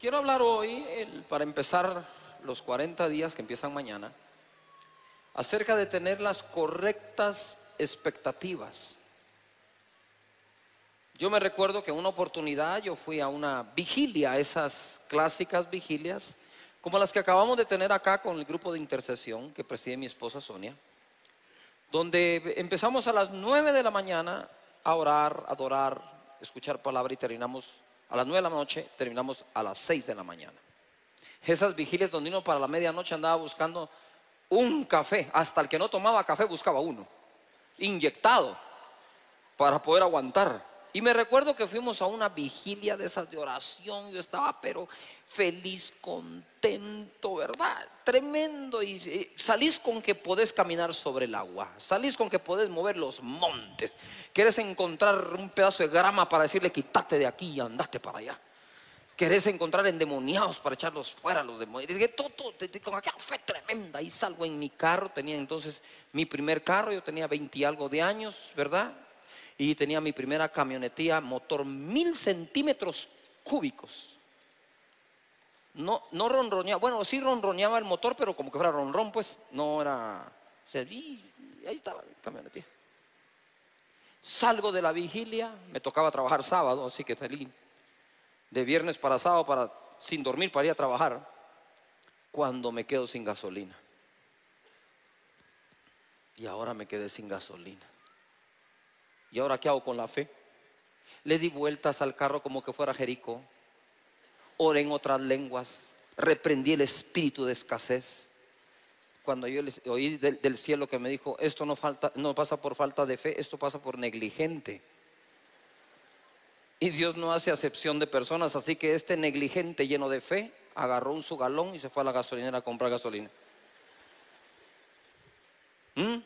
Quiero hablar hoy, para empezar los 40 días que empiezan mañana, acerca de tener las correctas expectativas. Yo me recuerdo que en una oportunidad yo fui a una vigilia, esas clásicas vigilias, como las que acabamos de tener acá con el grupo de intercesión que preside mi esposa Sonia, donde empezamos a las 9 de la mañana a orar, adorar, escuchar palabra y terminamos a las 9 de la noche, terminamos a las 6 de la mañana. Esas vigilias donde uno para la medianoche andaba buscando un café, hasta el que no tomaba café buscaba uno, inyectado, para poder aguantar. Y me recuerdo que fuimos a una vigilia de esas de oración, yo estaba pero feliz, contento, ¿verdad? Tremendo. Y, eh, salís con que podés caminar sobre el agua, salís con que podés mover los montes, quieres encontrar un pedazo de grama para decirle quítate de aquí y andaste para allá. Querés encontrar endemoniados para echarlos fuera los demonios. Y dije, todo, con aquella fe tremenda. Y salgo en mi carro, tenía entonces mi primer carro, yo tenía 20 algo de años, ¿verdad? y tenía mi primera camionetía motor mil centímetros cúbicos. No, no ronroneaba, bueno, sí ronroneaba el motor, pero como que fuera ronron, pues no era. O y ahí estaba mi camionetía Salgo de la vigilia, me tocaba trabajar sábado, así que salí de viernes para sábado para, sin dormir para ir a trabajar, cuando me quedo sin gasolina. Y ahora me quedé sin gasolina. ¿Y ahora qué hago con la fe? Le di vueltas al carro como que fuera Jericó. Oré en otras lenguas. Reprendí el espíritu de escasez. Cuando yo oí del, cielo que me dijo, esto no, falta, no pasa por falta de fe, esto pasa por negligente. Y Dios no hace acepción de personas, así que este negligente lleno de fe agarró un su galón y se fue a la gasolinera a comprar gasolina. ¿Mm?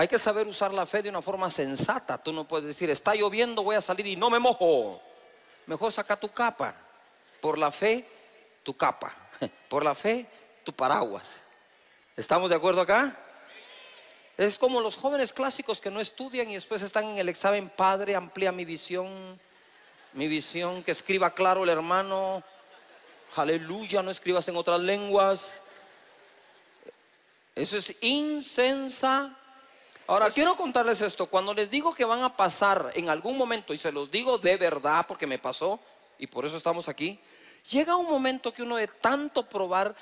Hay que saber usar la fe de una forma sensata. Tú no puedes decir, está lloviendo, voy a salir y no me mojo. Mejor saca tu capa. Por la fe, tu capa. Por la fe, tu paraguas. ¿Estamos de acuerdo acá? Es como los jóvenes clásicos que no estudian y después están en el examen, padre, amplía mi visión, mi visión, que escriba claro el hermano, aleluya, no escribas en otras lenguas. Eso es insensa. Ahora, quiero contarles esto. Cuando les digo que van a pasar en algún momento, y se los digo de verdad porque me pasó, y por eso estamos aquí, llega un momento que uno de tanto probar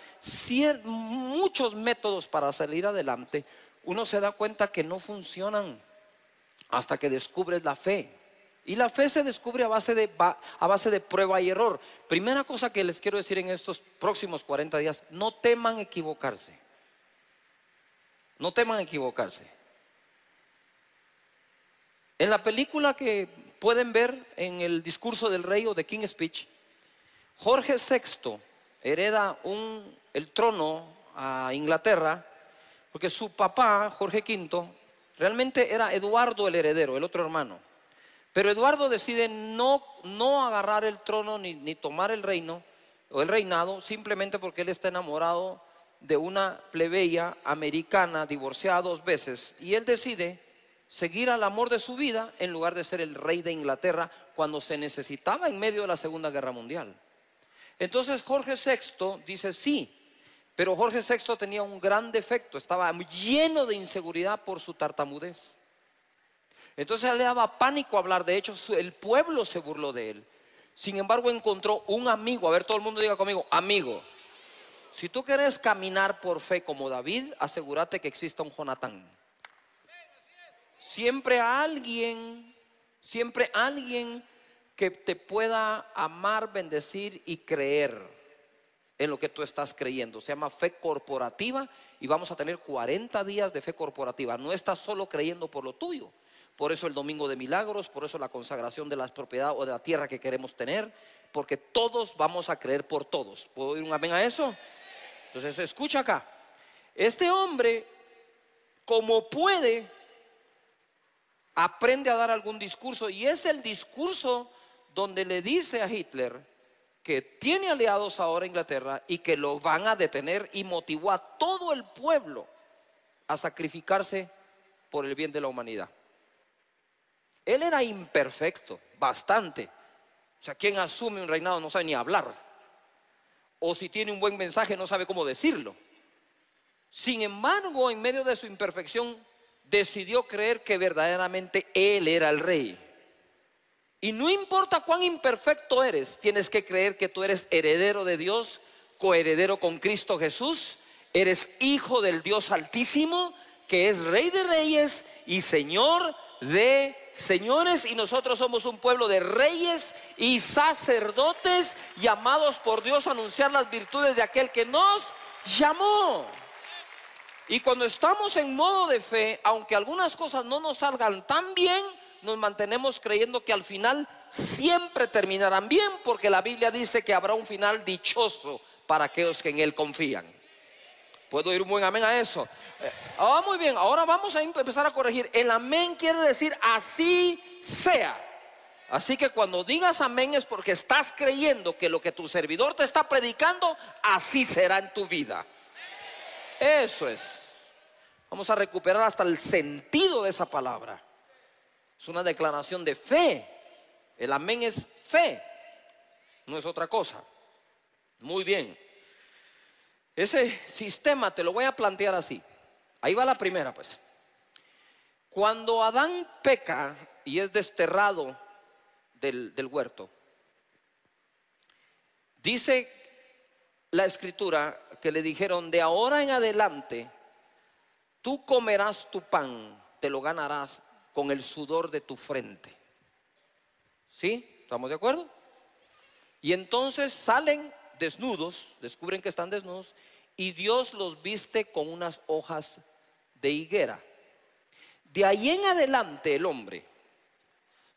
muchos métodos para salir adelante, uno se da cuenta que no funcionan hasta que descubres la fe. Y la fe se descubre a base, de, a base de prueba y error. Primera cosa que les quiero decir en estos próximos 40 días, no teman equivocarse. No teman equivocarse. En la película que pueden ver en el discurso del rey o de King's Speech, Jorge VI hereda el trono a Inglaterra porque su papá, Jorge V, realmente era Eduardo el heredero, el otro hermano. Pero Eduardo decide no, agarrar el trono ni, ni tomar el reino o el reinado simplemente porque él está enamorado de una plebeya americana divorciada dos veces y él decide seguir al amor de su vida en lugar de ser el rey de Inglaterra cuando se necesitaba en medio de la Segunda Guerra Mundial. Entonces Jorge VI dice sí, pero Jorge VI tenía un gran defecto, estaba lleno de inseguridad por su tartamudez. Entonces le daba pánico hablar, de hecho el pueblo se burló de él. Sin embargo encontró un amigo, a ver todo el mundo diga conmigo, amigo. Si tú quieres caminar por fe como David, asegúrate que exista un Jonatán. Siempre alguien, siempre alguien que te pueda amar, bendecir y creer en lo que tú estás creyendo. Se llama fe corporativa y vamos a tener 40 días de fe corporativa. No estás solo creyendo por lo tuyo. Por eso el Domingo de Milagros, por eso la consagración de las propiedades o de la tierra que queremos tener, porque todos vamos a creer por todos. ¿Puedo ir un amén a eso? Entonces, escucha acá. Este hombre, como puede, aprende a dar algún discurso y es el discurso donde le dice a Hitler que tiene aliados ahora Inglaterra y que lo van a detener y motivó a todo el pueblo a sacrificarse por el bien de la humanidad. Él era imperfecto, bastante. O sea, quien asume un reinado no sabe ni hablar. O si tiene un buen mensaje no sabe cómo decirlo. Sin embargo, en medio de su imperfección, decidió creer que verdaderamente Él era el rey. Y no importa cuán imperfecto eres, tienes que creer que tú eres heredero de Dios, coheredero con Cristo Jesús, eres hijo del Dios altísimo, que es rey de reyes y señor de señores. Y nosotros somos un pueblo de reyes y sacerdotes llamados por Dios a anunciar las virtudes de aquel que nos llamó. Y cuando estamos en modo de fe, aunque algunas cosas no nos salgan tan bien, nos mantenemos creyendo que al final siempre terminarán bien, porque la Biblia dice que habrá un final dichoso para aquellos que en Él confían. ¿Puedo ir un buen amén a eso? Eh, ah, muy bien, ahora vamos a empezar a corregir. El amén quiere decir así sea. Así que cuando digas amén es porque estás creyendo que lo que tu servidor te está predicando, así será en tu vida. Eso es. Vamos a recuperar hasta el sentido de esa palabra. Es una declaración de fe. El amén es fe, no es otra cosa. Muy bien. Ese sistema te lo voy a plantear así. Ahí va la primera, pues. Cuando Adán peca y es desterrado del, del huerto, dice la escritura que le dijeron, de ahora en adelante, tú comerás tu pan, te lo ganarás con el sudor de tu frente. ¿Sí? ¿Estamos de acuerdo? Y entonces salen desnudos, descubren que están desnudos, y Dios los viste con unas hojas de higuera. De ahí en adelante el hombre,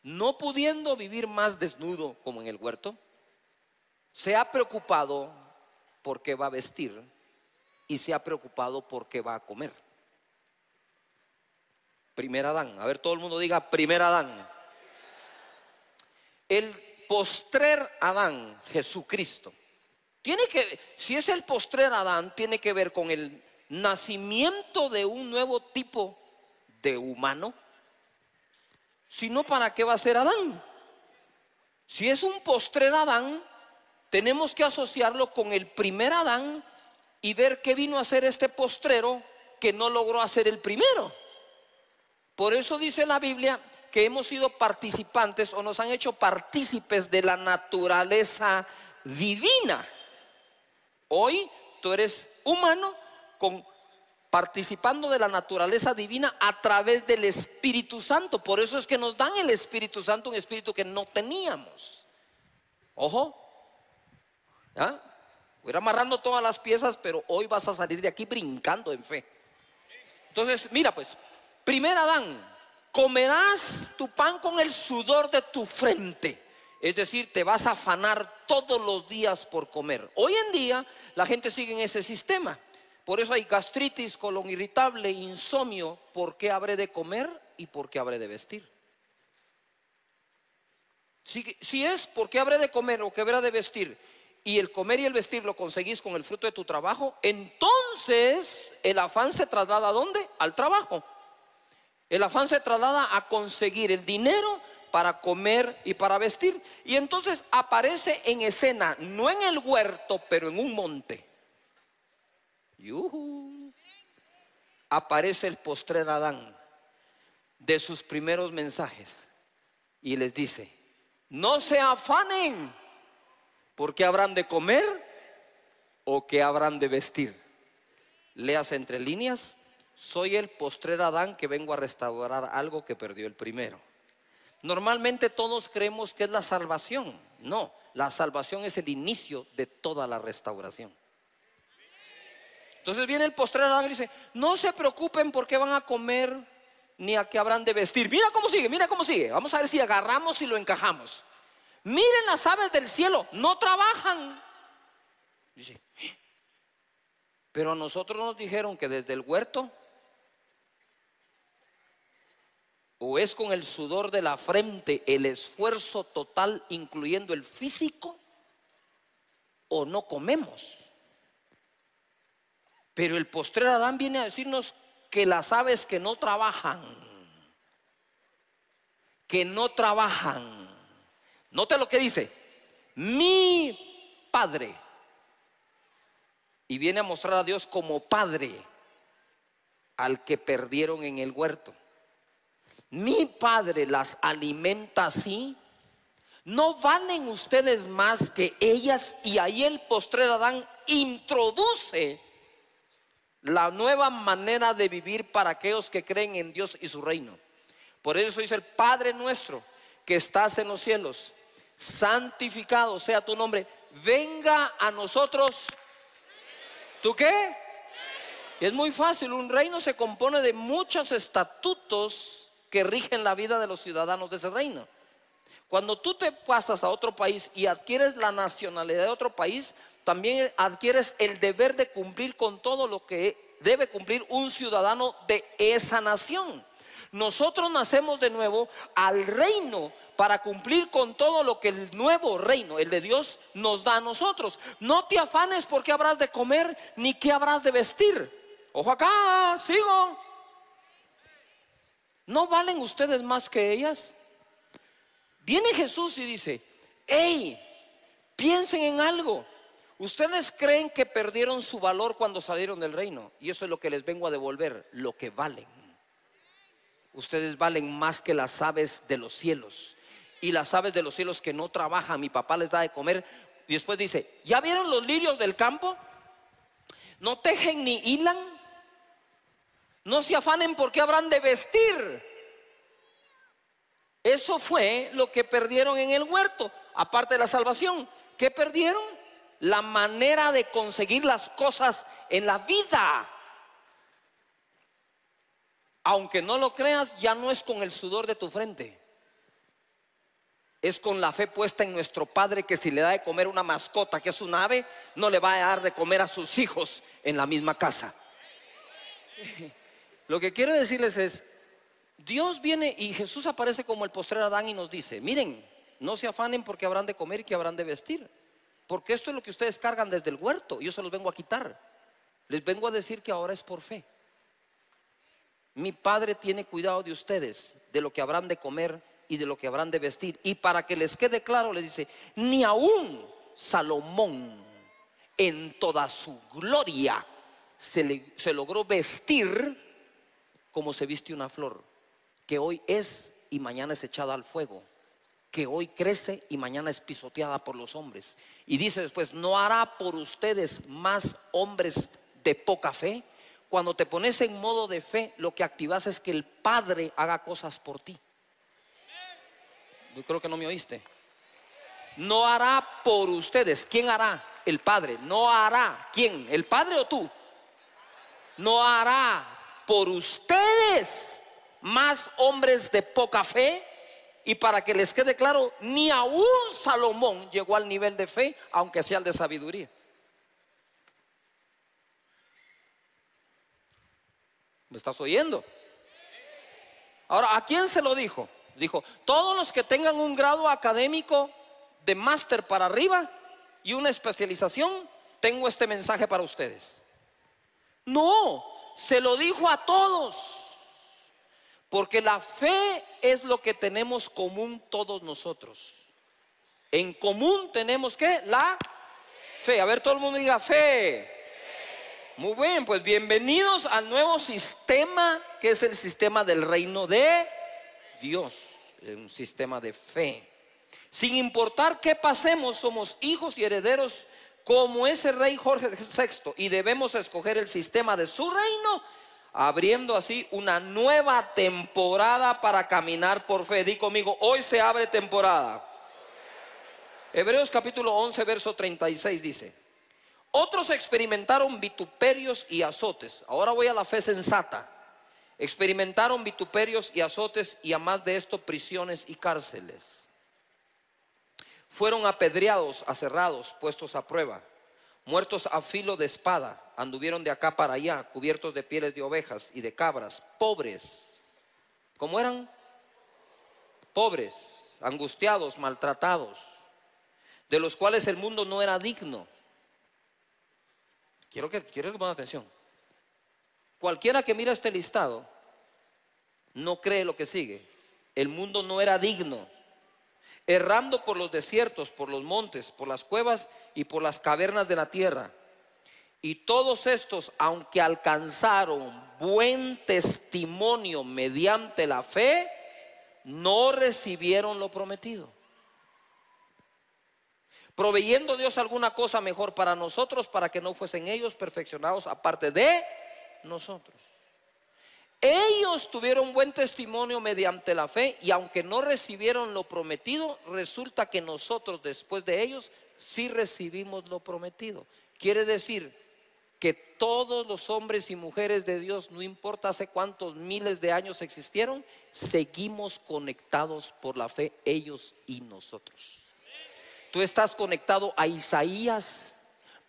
no pudiendo vivir más desnudo como en el huerto, se ha preocupado porque va a vestir y se ha preocupado por qué va a comer. Primer Adán. A ver, todo el mundo diga primer Adán. El postrer Adán, Jesucristo. Tiene que, si es el postrer Adán, tiene que ver con el nacimiento de un nuevo tipo de humano. Si no, ¿para qué va a ser Adán? Si es un postrer Adán, tenemos que asociarlo con el primer Adán y ver qué vino a ser este postrero que no logró hacer el primero. Por eso dice la Biblia que hemos sido participantes o nos han hecho partícipes de la naturaleza divina. Hoy tú eres humano con, participando de la naturaleza divina a través del Espíritu Santo. Por eso es que nos dan el Espíritu Santo, un espíritu que no teníamos. Ojo, ¿Ah? Voy a ir amarrando todas las piezas, pero hoy vas a salir de aquí brincando en fe. Entonces, mira pues, primer Adán, comerás tu pan con el sudor de tu frente. Es decir, te vas a afanar todos los días por comer. Hoy en día la gente sigue en ese sistema. Por eso hay gastritis, colon irritable, insomnio, ¿Por qué habré de comer y por qué habré de vestir. Si, si es porque habré de comer o que habrá de vestir, y el comer y el vestir lo conseguís con el fruto de tu trabajo, entonces el afán se traslada a dónde? Al trabajo. El afán se traslada a conseguir el dinero para comer y para vestir. Y entonces aparece en escena, no en el huerto, pero en un monte. Aparece el de Adán de sus primeros mensajes y les dice, no se afanen ¿Por qué habrán de comer o qué habrán de vestir? Leas entre líneas, soy el postrer Adán que vengo a restaurar algo que perdió el primero. Normalmente todos creemos que es la salvación. No, la salvación es el inicio de toda la restauración. Entonces viene el postrer Adán y dice, no se preocupen qué van a comer ni a qué habrán de vestir. Mira cómo sigue, mira cómo sigue. Vamos a ver si agarramos y lo encajamos miren las aves del cielo, no trabajan. Dice, eh". pero a nosotros nos dijeron que desde el huerto o es con el sudor de la frente, el esfuerzo total, incluyendo el físico, o no comemos. Pero el postrer Adán viene a decirnos que las aves que no trabajan, que no trabajan, Note lo que dice, mi Padre. Y viene a mostrar a Dios como Padre al que perdieron en el huerto. Mi Padre las alimenta así. No valen ustedes más que ellas. Y ahí el postrer Adán introduce la nueva manera de vivir para aquellos que creen en Dios y su reino. Por eso dice el Padre nuestro que estás en los cielos santificado sea tu nombre, venga a nosotros. ¿Tú qué? Es muy fácil, un reino se compone de muchos estatutos que rigen la vida de los ciudadanos de ese reino. Cuando tú te pasas a otro país y adquieres la nacionalidad de otro país, también adquieres el deber de cumplir con todo lo que debe cumplir un ciudadano de esa nación. Nosotros nacemos de nuevo al reino para cumplir con todo lo que el nuevo reino, el de Dios, nos da a nosotros. No te afanes por qué habrás de comer ni qué habrás de vestir. Ojo acá, sigo. ¿No valen ustedes más que ellas? Viene Jesús y dice, hey, piensen en algo. Ustedes creen que perdieron su valor cuando salieron del reino. Y eso es lo que les vengo a devolver, lo que valen. Ustedes valen más que las aves de los cielos. Y las aves de los cielos que no trabajan, mi papá les da de comer. Y después dice, ¿ya vieron los lirios del campo? No tejen ni hilan. No se afanen porque habrán de vestir. Eso fue lo que perdieron en el huerto, aparte de la salvación. ¿Qué perdieron? La manera de conseguir las cosas en la vida aunque no lo creas, ya no es con el sudor de tu frente. Es con la fe puesta en nuestro Padre que si le da de comer una mascota, que es un ave, no le va a dar de comer a sus hijos en la misma casa. Lo que quiero decirles es, Dios viene y Jesús aparece como el postrer Adán y nos dice, miren, no se afanen porque habrán de comer y que habrán de vestir, porque esto es lo que ustedes cargan desde el huerto, yo se los vengo a quitar. Les vengo a decir que ahora es por fe mi Padre tiene cuidado de ustedes, de lo que habrán de comer y de lo que habrán de vestir. Y para que les quede claro, le dice, ni aún Salomón en toda su gloria se, le, se logró vestir como se viste una flor, que hoy es y mañana es echada al fuego, que hoy crece y mañana es pisoteada por los hombres. Y dice después, no hará por ustedes más hombres de poca fe cuando te pones en modo de fe, lo que activas es que el Padre haga cosas por ti. Yo creo que no me oíste. No hará por ustedes. ¿Quién hará? El Padre. No hará. ¿Quién? ¿El Padre o tú? No hará por ustedes más hombres de poca fe. Y para que les quede claro, ni un Salomón llegó al nivel de fe, aunque sea el de sabiduría. ¿Me estás oyendo? Ahora, ¿a quién se lo dijo? Dijo, todos los que tengan un grado académico de máster para arriba y una especialización, tengo este mensaje para ustedes. No, se lo dijo a todos. Porque la fe es lo que tenemos común todos nosotros. En común tenemos que la fe. A ver, todo el mundo diga fe. Muy bien, pues bienvenidos al nuevo sistema que es el sistema del reino de Dios, un sistema de fe. Sin importar qué pasemos, somos hijos y herederos como ese rey Jorge VI y debemos escoger el sistema de su reino, abriendo así una nueva temporada para caminar por fe. Di conmigo, hoy se abre temporada. Hebreos capítulo 11, verso 36 dice. Otros experimentaron vituperios y azotes. Ahora voy a la fe sensata. Experimentaron vituperios y azotes y a más de esto prisiones y cárceles. Fueron apedreados, aserrados, puestos a prueba, muertos a filo de espada, anduvieron de acá para allá, cubiertos de pieles de ovejas y de cabras, pobres. ¿Cómo eran? Pobres, angustiados, maltratados, de los cuales el mundo no era digno Quiero que, quiero que pongan atención. Cualquiera que mira este listado no cree lo que sigue. El mundo no era digno. Errando por los desiertos, por los montes, por las cuevas y por las cavernas de la tierra. Y todos estos, aunque alcanzaron buen testimonio mediante la fe, no recibieron lo prometido proveyendo Dios alguna cosa mejor para nosotros, para que no fuesen ellos perfeccionados aparte de nosotros. Ellos tuvieron buen testimonio mediante la fe y aunque no recibieron lo prometido, resulta que nosotros después de ellos sí recibimos lo prometido. Quiere decir que todos los hombres y mujeres de Dios, no importa hace cuántos miles de años existieron, seguimos conectados por la fe ellos y nosotros. Tú estás conectado a Isaías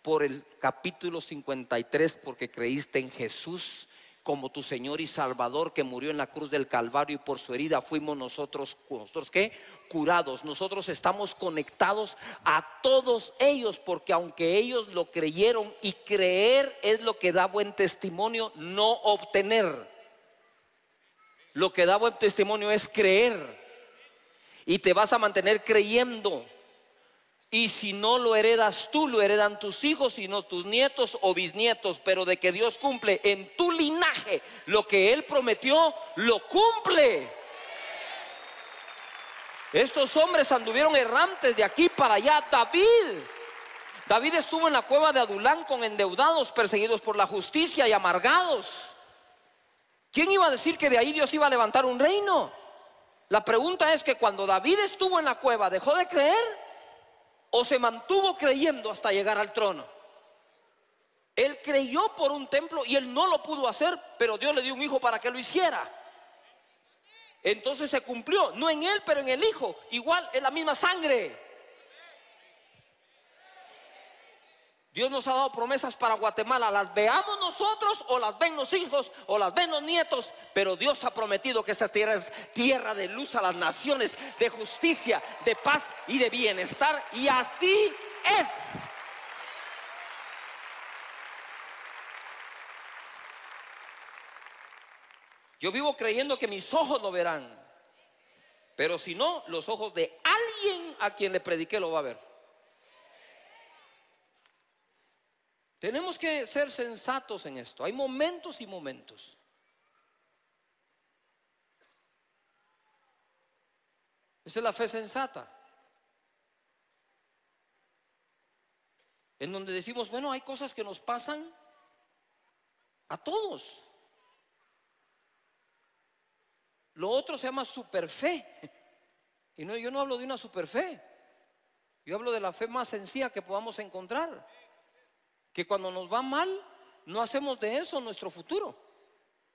por el capítulo 53 porque creíste en Jesús como tu Señor y Salvador que murió en la cruz del Calvario y por su herida fuimos nosotros, nosotros qué? Curados. Nosotros estamos conectados a todos ellos porque aunque ellos lo creyeron y creer es lo que da buen testimonio, no obtener. Lo que da buen testimonio es creer. Y te vas a mantener creyendo y si no lo heredas tú, lo heredan tus hijos, y no tus nietos o bisnietos. Pero de que Dios cumple en tu linaje lo que Él prometió, lo cumple. Estos hombres anduvieron errantes de aquí para allá. David. David estuvo en la cueva de Adulán con endeudados, perseguidos por la justicia y amargados. ¿Quién iba a decir que de ahí Dios iba a levantar un reino? La pregunta es que cuando David estuvo en la cueva, ¿dejó de creer? o se mantuvo creyendo hasta llegar al trono. Él creyó por un templo y él no lo pudo hacer, pero Dios le dio un hijo para que lo hiciera. Entonces se cumplió, no en él, pero en el hijo. Igual es la misma sangre. Dios nos ha dado promesas para Guatemala. Las veamos nosotros o las ven los hijos o las ven los nietos. Pero Dios ha prometido que esta tierra es tierra de luz a las naciones, de justicia, de paz y de bienestar. Y así es. Yo vivo creyendo que mis ojos lo verán. Pero si no, los ojos de alguien a quien le prediqué lo va a ver. Tenemos que ser sensatos en esto. Hay momentos y momentos. Esa es la fe sensata. En donde decimos, bueno, hay cosas que nos pasan a todos. Lo otro se llama superfe. Y no, yo no hablo de una superfe. Yo hablo de la fe más sencilla que podamos encontrar que cuando nos va mal, no hacemos de eso nuestro futuro,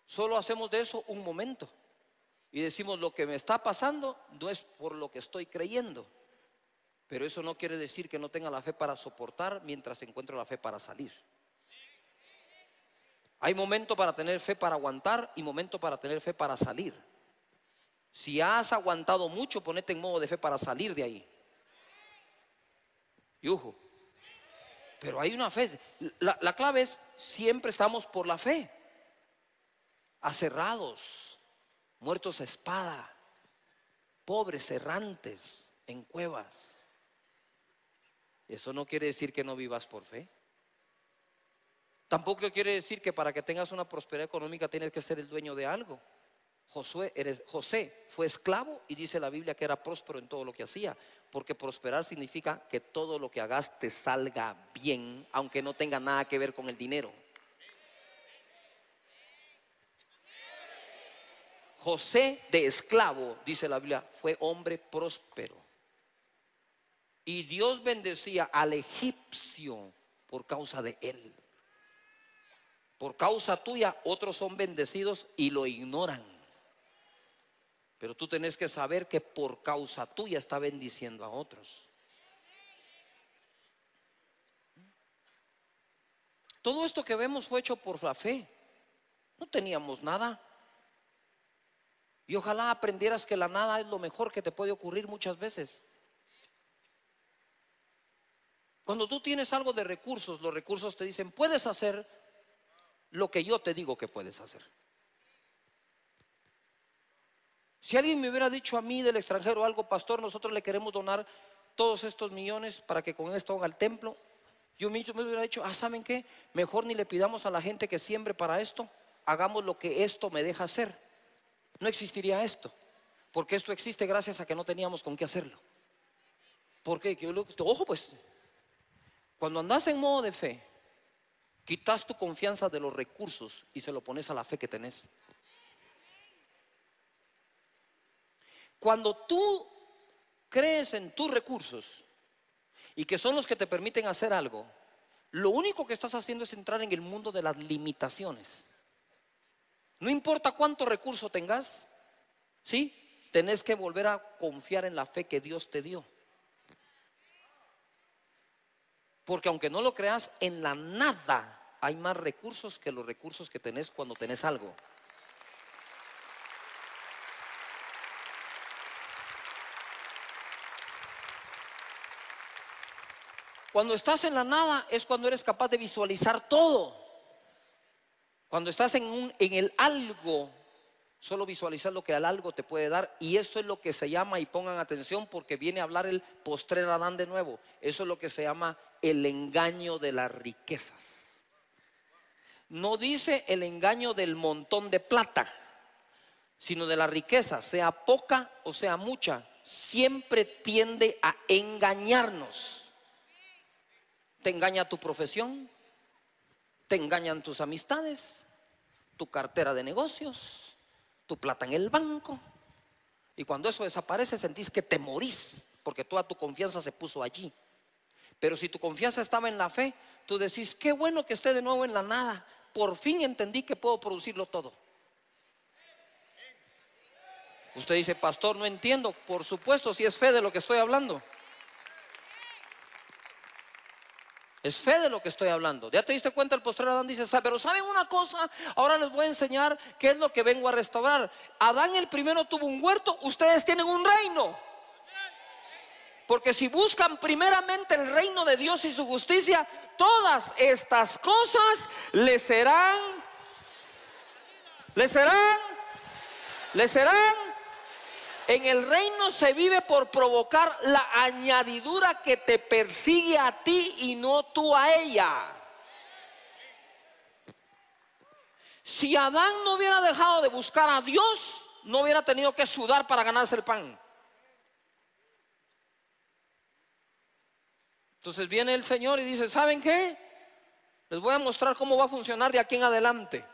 solo hacemos de eso un momento. Y decimos, lo que me está pasando no es por lo que estoy creyendo, pero eso no quiere decir que no tenga la fe para soportar mientras encuentro la fe para salir. Hay momento para tener fe para aguantar y momento para tener fe para salir. Si has aguantado mucho, ponete en modo de fe para salir de ahí. Y ojo pero hay una fe. La, clave es, siempre estamos por la fe. Acerrados, muertos a espada, pobres, errantes en cuevas. Eso no quiere decir que no vivas por fe. Tampoco quiere decir que para que tengas una prosperidad económica tienes que ser el dueño de algo. Josué, José fue esclavo y dice la Biblia que era próspero en todo lo que hacía, porque prosperar significa que todo lo que hagas te salga bien, aunque no tenga nada que ver con el dinero. José de esclavo, dice la Biblia, fue hombre próspero. Y Dios bendecía al egipcio por causa de él. Por causa tuya, otros son bendecidos y lo ignoran. Pero tú tenés que saber que por causa tuya está bendiciendo a otros. Todo esto que vemos fue hecho por la fe. No teníamos nada. Y ojalá aprendieras que la nada es lo mejor que te puede ocurrir muchas veces. Cuando tú tienes algo de recursos, los recursos te dicen, puedes hacer lo que yo te digo que puedes hacer. Si alguien me hubiera dicho a mí del extranjero algo, pastor, nosotros le queremos donar todos estos millones para que con esto haga el templo, yo mismo me hubiera dicho, ah, ¿saben qué? Mejor ni le pidamos a la gente que siembre para esto, hagamos lo que esto me deja hacer. No existiría esto, porque esto existe gracias a que no teníamos con qué hacerlo. Porque yo lo, ojo pues, cuando andas en modo de fe, quitas tu confianza de los recursos y se lo pones a la fe que tenés. Cuando tú crees en tus recursos y que son los que te permiten hacer algo, lo único que estás haciendo es entrar en el mundo de las limitaciones. No importa cuánto recurso tengas, ¿sí? Tenés que volver a confiar en la fe que Dios te dio. Porque aunque no lo creas, en la nada hay más recursos que los recursos que tenés cuando tenés algo. Cuando estás en la nada es cuando eres capaz de visualizar todo. Cuando estás en, un, en el algo, solo visualizar lo que el algo te puede dar. Y eso es lo que se llama, y pongan atención porque viene a hablar el postrer Adán de nuevo. Eso es lo que se llama el engaño de las riquezas. No dice el engaño del montón de plata, sino de la riqueza, sea poca o sea mucha, siempre tiende a engañarnos. Te engaña tu profesión, te engañan tus amistades, tu cartera de negocios, tu plata en el banco. Y cuando eso desaparece sentís que te morís porque toda tu confianza se puso allí. Pero si tu confianza estaba en la fe, tú decís, qué bueno que esté de nuevo en la nada. Por fin entendí que puedo producirlo todo. Usted dice, pastor, no entiendo. Por supuesto, si es fe de lo que estoy hablando. Es fe de lo que estoy hablando. Ya te diste cuenta, el postrer Adán dice, pero ¿saben una cosa? Ahora les voy a enseñar qué es lo que vengo a restaurar. Adán el primero tuvo un huerto, ustedes tienen un reino. Porque si buscan primeramente el reino de Dios y su justicia, todas estas cosas le serán, Le serán, les serán en el reino se vive por provocar la añadidura que te persigue a ti y no tú a ella. Si Adán no hubiera dejado de buscar a Dios, no hubiera tenido que sudar para ganarse el pan. Entonces viene el Señor y dice, ¿saben qué? Les voy a mostrar cómo va a funcionar de aquí en adelante.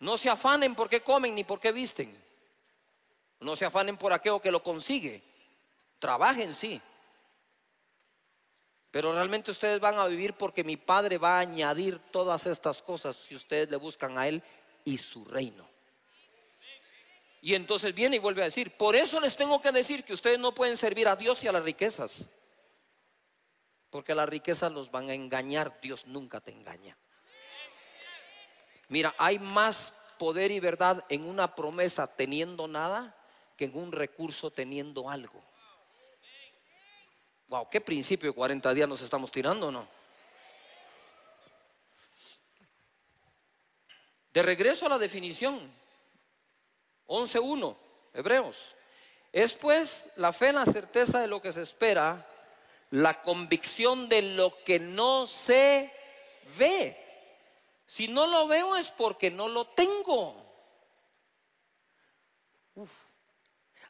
No se afanen porque comen ni porque visten. No se afanen por aquello que lo consigue. Trabajen, sí. Pero realmente ustedes van a vivir porque mi Padre va a añadir todas estas cosas si ustedes le buscan a Él y su reino. Y entonces viene y vuelve a decir, por eso les tengo que decir que ustedes no pueden servir a Dios y a las riquezas. Porque las riquezas los van a engañar, Dios nunca te engaña. Mira, hay más poder y verdad en una promesa teniendo nada que en un recurso teniendo algo. Wow, qué principio de 40 días nos estamos tirando, ¿no? De regreso a la definición, 11.1, Hebreos. Es pues la fe en la certeza de lo que se espera, la convicción de lo que no se ve. Si no lo veo es porque no lo tengo.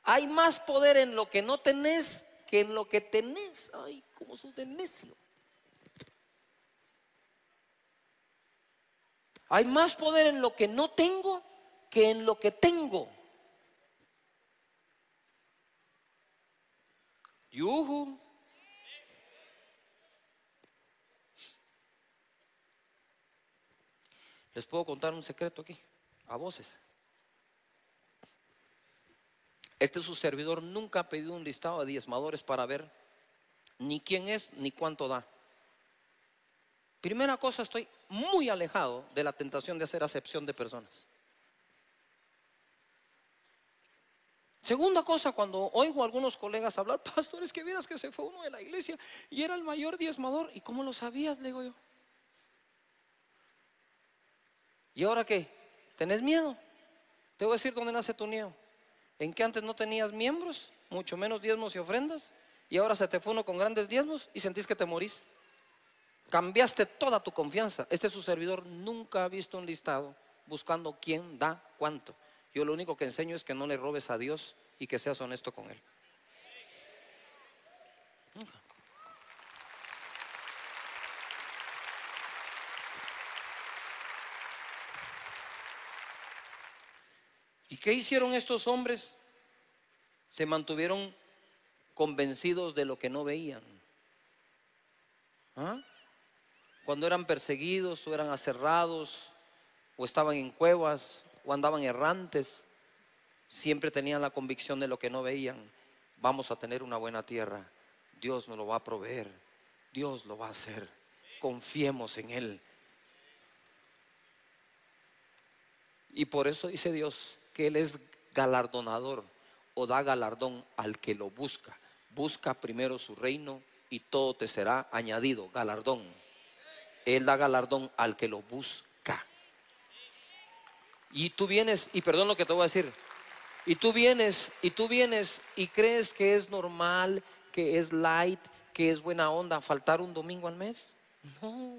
Hay más poder en lo que no tenés que en lo que tenés. Ay, cómo sos de necio. Hay más poder en lo que no tengo que en lo que tengo. Yuhu. Les puedo contar un secreto aquí, a voces. Este su servidor nunca ha pedido un listado de diezmadores para ver ni quién es ni cuánto da. Primera cosa, estoy muy alejado de la tentación de hacer acepción de personas. Segunda cosa, cuando oigo a algunos colegas hablar, pastores, que vieras que se fue uno de la iglesia y era el mayor diezmador, ¿y cómo lo sabías? Le digo yo. ¿Y ahora qué? ¿Tenés miedo? Te voy a decir dónde nace tu miedo. ¿En que antes no tenías miembros, mucho menos diezmos y ofrendas? Y ahora se te fue uno con grandes diezmos y sentís que te morís. Cambiaste toda tu confianza. Este su servidor nunca ha visto un listado buscando quién da cuánto. Yo lo único que enseño es que no le robes a Dios y que seas honesto con Él. ¿Y qué hicieron estos hombres? Se mantuvieron convencidos de lo que no veían. ¿Ah? Cuando eran perseguidos o eran aserrados o estaban en cuevas o andaban errantes, siempre tenían la convicción de lo que no veían. Vamos a tener una buena tierra. Dios nos lo va a proveer. Dios lo va a hacer. Confiemos en Él. Y por eso dice Dios, él es galardonador o da galardón al que lo busca. Busca primero su reino y todo te será añadido, galardón. Él da galardón al que lo busca. Y tú vienes, y perdón lo que te voy a decir, y tú vienes, y tú vienes y crees que es normal, que es light, que es buena onda faltar un domingo al mes. No.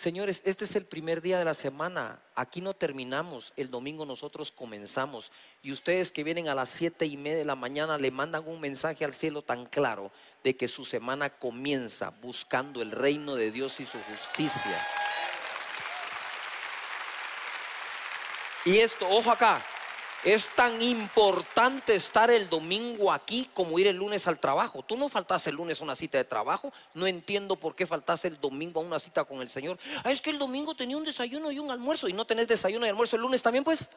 Señores, este es el primer día de la semana. Aquí no terminamos. El domingo nosotros comenzamos. Y ustedes que vienen a las siete y media de la mañana le mandan un mensaje al cielo tan claro de que su semana comienza buscando el reino de Dios y su justicia. Y esto, ojo acá, es tan importante estar el domingo aquí como ir el lunes al trabajo. Tú no faltaste el lunes a una cita de trabajo. No entiendo por qué faltaste el domingo a una cita con el Señor. Ah, es que el domingo tenía un desayuno y un almuerzo y no tenés desayuno y almuerzo el lunes también, pues.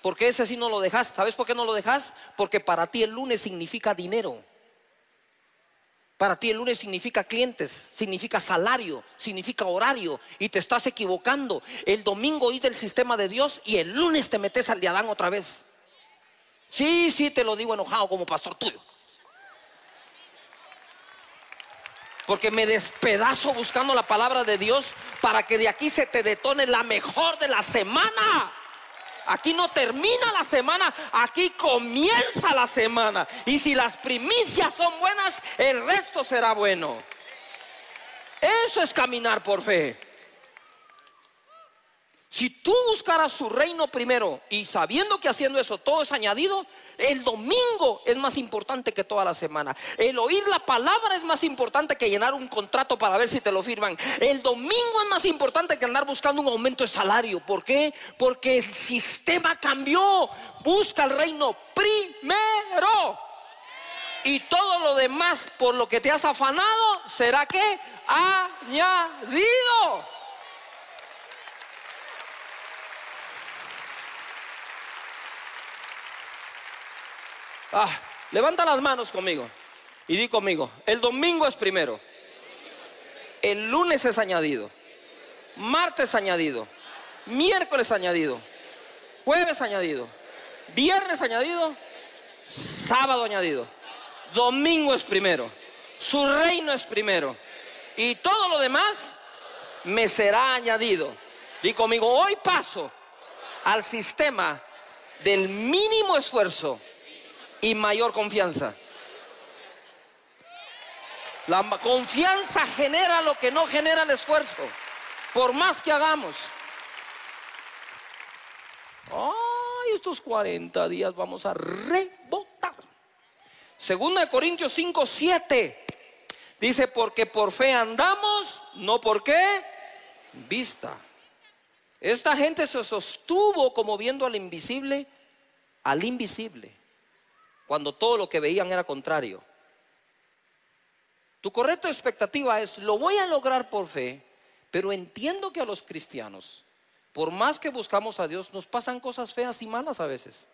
Porque ese sí no lo dejas. ¿Sabes por qué no lo dejas? Porque para ti el lunes significa dinero. Para ti el lunes significa clientes, significa salario, significa horario y te estás equivocando. El domingo Y del sistema de Dios y el lunes te metes al de Adán otra vez. Sí, sí, te lo digo enojado como pastor tuyo. Porque me despedazo buscando la palabra de Dios para que de aquí se te detone la mejor de la semana. Aquí no termina la semana, aquí comienza la semana. Y si las primicias son buenas, el resto será bueno. Eso es caminar por fe. Si tú buscaras su reino primero y sabiendo que haciendo eso todo es añadido, el domingo es más importante que toda la semana. El oír la palabra es más importante que llenar un contrato para ver si te lo firman. El domingo es más importante que andar buscando un aumento de salario. ¿Por qué? Porque el sistema cambió. Busca el reino primero. Y todo lo demás por lo que te has afanado será que añadido. Ah, levanta las manos conmigo y di conmigo, el domingo es primero, el lunes es añadido, martes añadido, miércoles añadido, jueves añadido, viernes añadido, sábado añadido, domingo es primero, su reino es primero y todo lo demás me será añadido. Di conmigo, hoy paso al sistema del mínimo esfuerzo y mayor confianza. La confianza genera lo que no genera el esfuerzo, por más que hagamos. Ay, estos 40 días vamos a rebotar. Segunda de Corintios 5, 7. Dice, porque por fe andamos, no por qué, vista. Esta gente se sostuvo como viendo al invisible, al invisible cuando todo lo que veían era contrario. Tu correcta expectativa es, lo voy a lograr por fe, pero entiendo que a los cristianos, por más que buscamos a Dios, nos pasan cosas feas y malas a veces.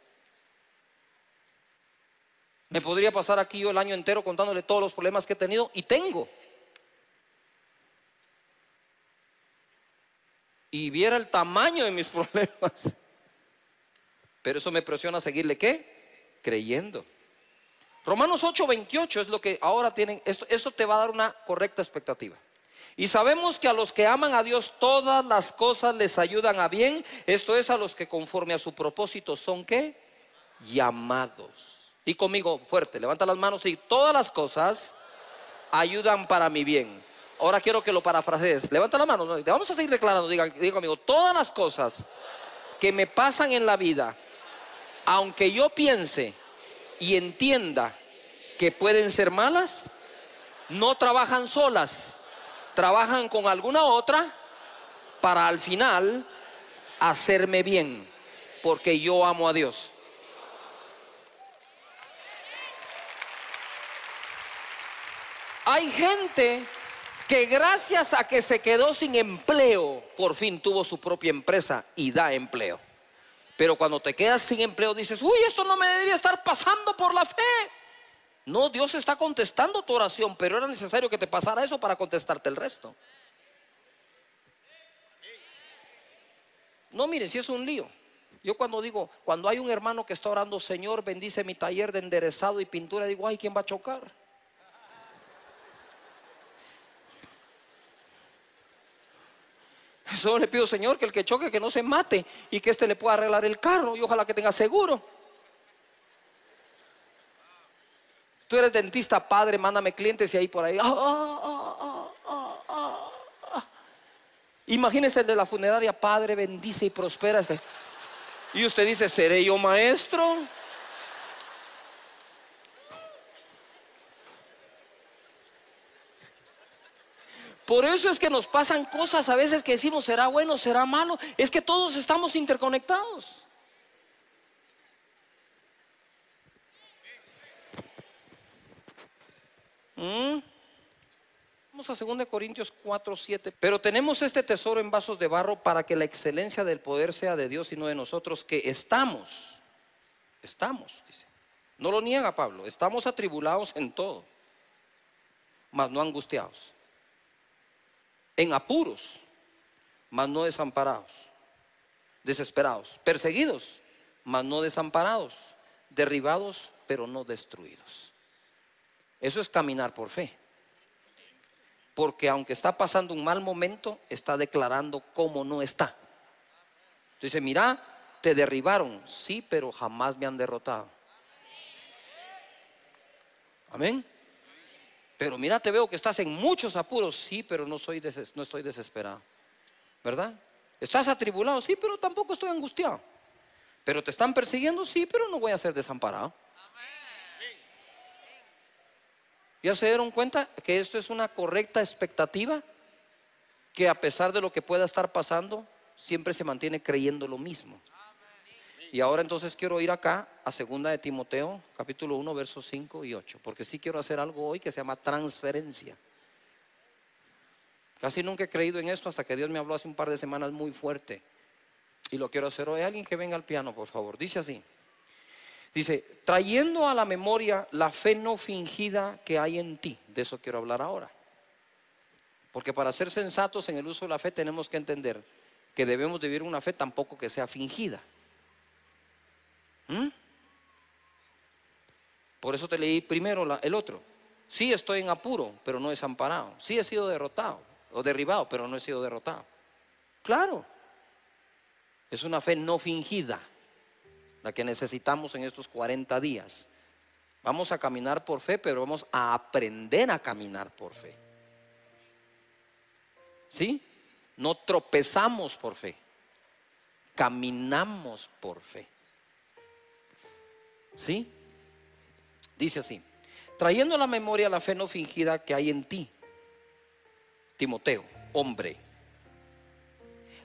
Me podría pasar aquí yo el año entero contándole todos los problemas que he tenido y tengo. Y viera el tamaño de mis problemas. Pero eso me presiona a seguirle qué? creyendo. Romanos 8:28 es lo que ahora tienen, esto, te va a dar una correcta expectativa. Y sabemos que a los que aman a Dios todas las cosas les ayudan a bien, esto es a los que conforme a su propósito son que llamados. Y conmigo fuerte, levanta las manos y todas las cosas ayudan para mi bien. Ahora quiero que lo parafrasees. Levanta la mano, vamos a seguir declarando, diga, amigo conmigo, todas las cosas que me pasan en la vida aunque yo piense y entienda que pueden ser malas, no trabajan solas, trabajan con alguna otra para al final hacerme bien, porque yo amo a Dios. Hay gente que gracias a que se quedó sin empleo, por fin tuvo su propia empresa y da empleo. Pero cuando te quedas sin empleo dices, uy, esto no me debería estar pasando por la fe. No, Dios está contestando tu oración, pero era necesario que te pasara eso para contestarte el resto. No, miren, si es un lío. Yo cuando digo, cuando hay un hermano que está orando, Señor, bendice mi taller de enderezado y pintura, digo, ay, ¿quién va a chocar? Solo le pido, Señor, que el que choque, que no se mate y que éste le pueda arreglar el carro y ojalá que tenga seguro. Tú eres dentista, padre, mándame clientes y ahí por ahí. Ah, ah, ah, Imagínese el de la funeraria, padre, bendice y prospera. Y usted dice, ¿seré yo maestro? Por eso es que nos pasan cosas a veces que decimos, será bueno, será malo. Es que todos estamos interconectados. Mm. Vamos a 2 Corintios 4, 7. Pero tenemos este tesoro en vasos de barro para que la excelencia del poder sea de Dios y no de nosotros, que estamos, estamos, dice. No lo niega Pablo, estamos atribulados en todo, mas no angustiados en apuros, mas no desamparados, desesperados, perseguidos, mas no desamparados, derribados, pero no destruidos. Eso es caminar por fe. Porque aunque está pasando un mal momento, está declarando cómo no está. Dice, mira, te derribaron, sí, pero jamás me han derrotado. Amén. Pero mira, te veo que estás en muchos apuros. Sí, pero no, soy no estoy desesperado. ¿Verdad? ¿Estás atribulado? Sí, pero tampoco estoy angustiado. ¿Pero te están persiguiendo? Sí, pero no voy a ser desamparado. ¿Ya se dieron cuenta que esto es una correcta expectativa? Que a pesar de lo que pueda estar pasando, siempre se mantiene creyendo lo mismo. Y ahora entonces quiero ir acá a segunda de Timoteo, capítulo 1, versos 5 y 8, porque sí quiero hacer algo hoy que se llama transferencia. Casi nunca he creído en esto hasta que Dios me habló hace un par de semanas muy fuerte. Y lo quiero hacer hoy. Alguien que venga al piano, por favor. Dice así. Dice, trayendo a la memoria la fe no fingida que hay en ti. De eso quiero hablar ahora. Porque para ser sensatos en el uso de la fe tenemos que entender que debemos vivir una fe tampoco que sea fingida. ¿Mm? Por eso te leí primero el otro. Sí estoy en apuro, pero no desamparado. Sí he sido derrotado o derribado, pero no he sido derrotado. Claro, es una fe no fingida, la que necesitamos en estos 40 días. Vamos a caminar por fe, pero vamos a aprender a caminar por fe. ¿Sí? No tropezamos por fe, caminamos por fe. ¿Sí? Dice así, trayendo a la memoria la fe no fingida que hay en ti, Timoteo, hombre,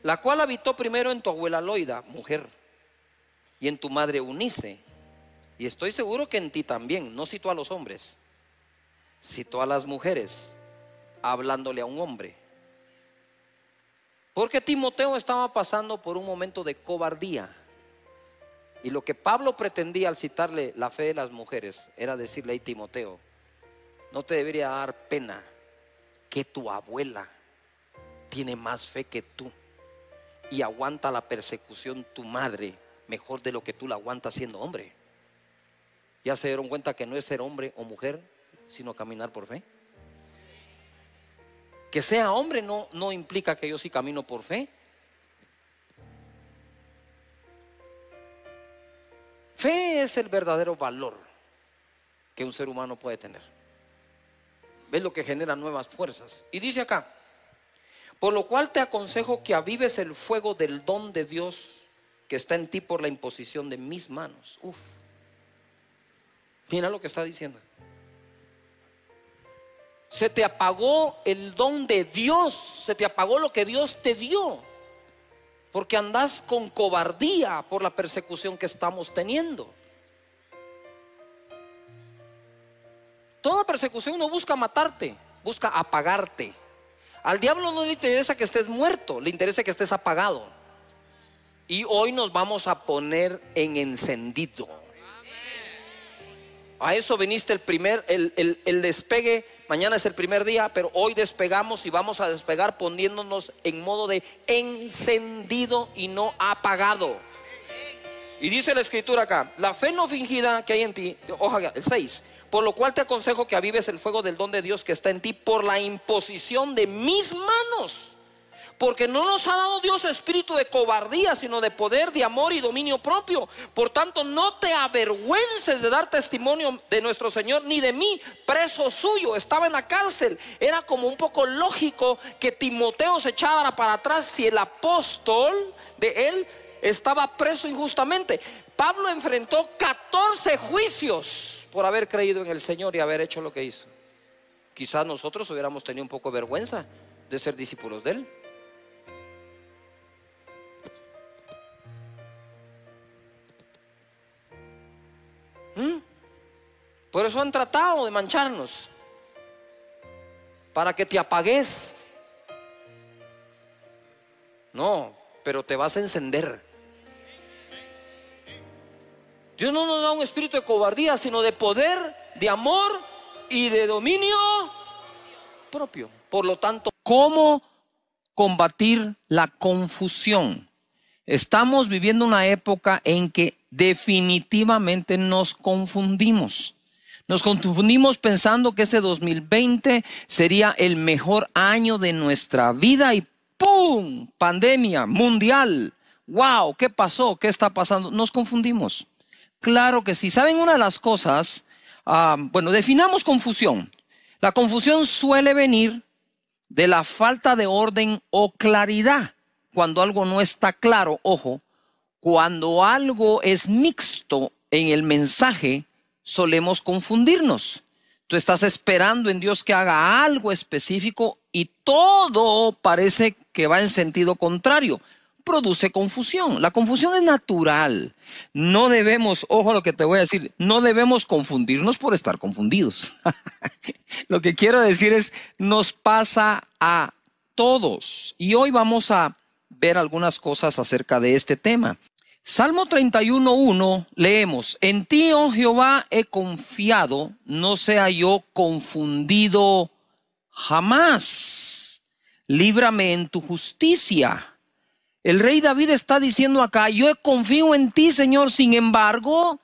la cual habitó primero en tu abuela Loida, mujer, y en tu madre Unice, y estoy seguro que en ti también, no citó a los hombres, citó a las mujeres, hablándole a un hombre. Porque Timoteo estaba pasando por un momento de cobardía y lo que Pablo pretendía al citarle la fe de las mujeres era decirle, a Timoteo, no te debería dar pena que tu abuela tiene más fe que tú y aguanta la persecución tu madre mejor de lo que tú la aguantas siendo hombre. ¿Ya se dieron cuenta que no es ser hombre o mujer, sino caminar por fe? Que sea hombre no, no implica que yo sí camino por fe, Fe es el verdadero valor que un ser humano puede tener. Es lo que genera nuevas fuerzas. Y dice acá, por lo cual te aconsejo que avives el fuego del don de Dios que está en ti por la imposición de mis manos. Uf. Mira lo que está diciendo. Se te apagó el don de Dios, se te apagó lo que Dios te dio porque andás con cobardía por la persecución que estamos teniendo. Toda persecución no busca matarte, busca apagarte. Al diablo no le interesa que estés muerto, le interesa que estés apagado. Y hoy nos vamos a poner en encendido. A eso viniste el primer, el, el, despegue. Mañana es el primer día, pero hoy despegamos y vamos a despegar poniéndonos en modo de encendido y no apagado. Y dice la escritura acá, la fe no fingida que hay en ti, ojalá, el 6, por lo cual te aconsejo que avives el fuego del don de Dios que está en ti por la imposición de mis manos porque no nos ha dado Dios espíritu de cobardía, sino de poder, de amor y dominio propio. Por tanto, no te avergüences de dar testimonio de nuestro Señor, ni de mí, preso suyo, estaba en la cárcel. Era como un poco lógico que Timoteo se echara para atrás si el apóstol de él estaba preso injustamente. Pablo enfrentó 14 juicios por haber creído en el Señor y haber hecho lo que hizo. Quizás nosotros hubiéramos tenido un poco de vergüenza de ser discípulos de él. Por eso han tratado de mancharnos. Para que te apagues. No, pero te vas a encender. Dios no nos da un espíritu de cobardía, sino de poder, de amor y de dominio propio. Por lo tanto, ¿cómo combatir la confusión? Estamos viviendo una época en que definitivamente nos confundimos. Nos confundimos pensando que este 2020 sería el mejor año de nuestra vida y ¡pum! Pandemia mundial. ¡Wow! ¿Qué pasó? ¿Qué está pasando? Nos confundimos. Claro que sí. ¿Saben una de las cosas? Ah, bueno, definamos confusión. La confusión suele venir de la falta de orden o claridad. Cuando algo no está claro, ojo, cuando algo es mixto en el mensaje, solemos confundirnos. Tú estás esperando en Dios que haga algo específico y todo parece que va en sentido contrario. Produce confusión. La confusión es natural. No debemos, ojo lo que te voy a decir, no debemos confundirnos por estar confundidos. lo que quiero decir es, nos pasa a todos. Y hoy vamos a ver algunas cosas acerca de este tema. Salmo 31.1 leemos, en ti, oh Jehová, he confiado, no sea yo confundido jamás. Líbrame en tu justicia. El rey David está diciendo acá, yo confío en ti, Señor, sin embargo,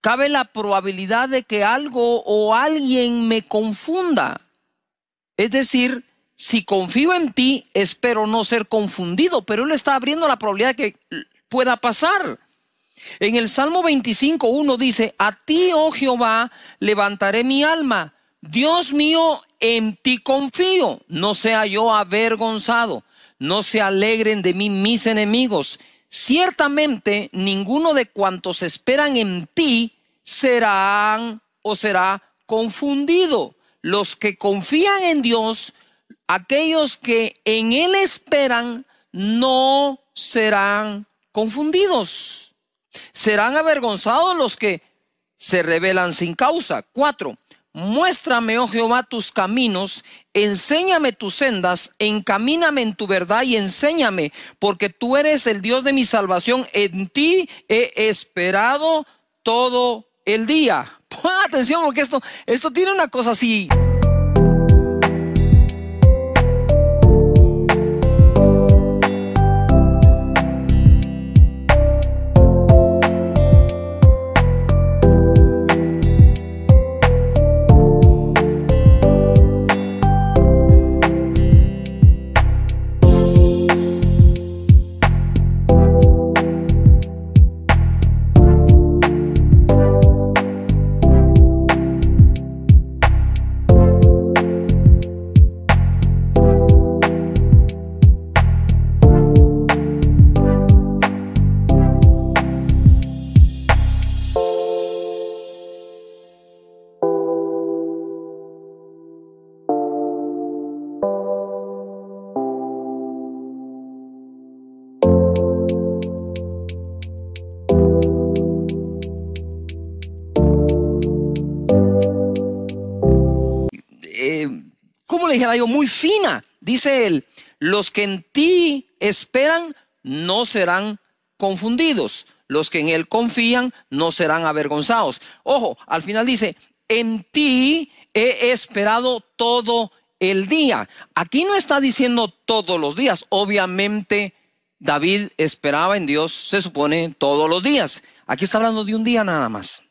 cabe la probabilidad de que algo o alguien me confunda. Es decir, si confío en ti, espero no ser confundido, pero él está abriendo la probabilidad de que pueda pasar. En el Salmo 25, dice, a ti, oh Jehová, levantaré mi alma. Dios mío, en ti confío. No sea yo avergonzado. No se alegren de mí mis enemigos. Ciertamente ninguno de cuantos esperan en ti serán o será confundido. Los que confían en Dios aquellos que en Él esperan no serán confundidos. Serán avergonzados los que se rebelan sin causa. Cuatro, muéstrame, oh Jehová, tus caminos, enséñame tus sendas, encamíname en tu verdad y enséñame, porque tú eres el Dios de mi salvación, en ti he esperado todo el día. atención, porque esto, esto tiene una cosa así. muy fina. Dice él, los que en ti esperan no serán confundidos, los que en él confían no serán avergonzados. Ojo, al final dice, en ti he esperado todo el día. Aquí no está diciendo todos los días. Obviamente David esperaba en Dios, se supone, todos los días. Aquí está hablando de un día nada más.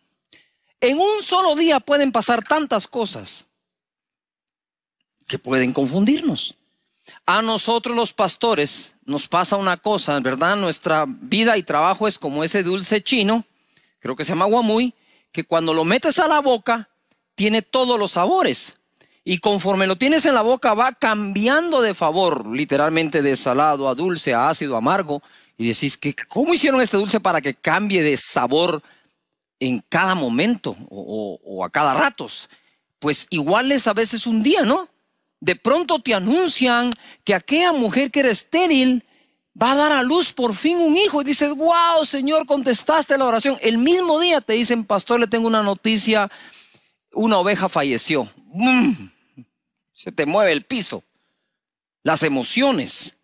En un solo día pueden pasar tantas cosas que pueden confundirnos. A nosotros los pastores nos pasa una cosa, ¿verdad? Nuestra vida y trabajo es como ese dulce chino, creo que se llama guamuy, que cuando lo metes a la boca tiene todos los sabores. Y conforme lo tienes en la boca va cambiando de favor, literalmente de salado a dulce, a ácido, amargo. Y decís que cómo hicieron este dulce para que cambie de sabor en cada momento o, o a cada ratos. Pues igual es a veces un día, ¿no? de pronto te anuncian que aquella mujer que era estéril va a dar a luz por fin un hijo. Y dices, wow, Señor, contestaste la oración. El mismo día te dicen, pastor, le tengo una noticia, una oveja falleció. Mm, se te mueve el piso, las emociones.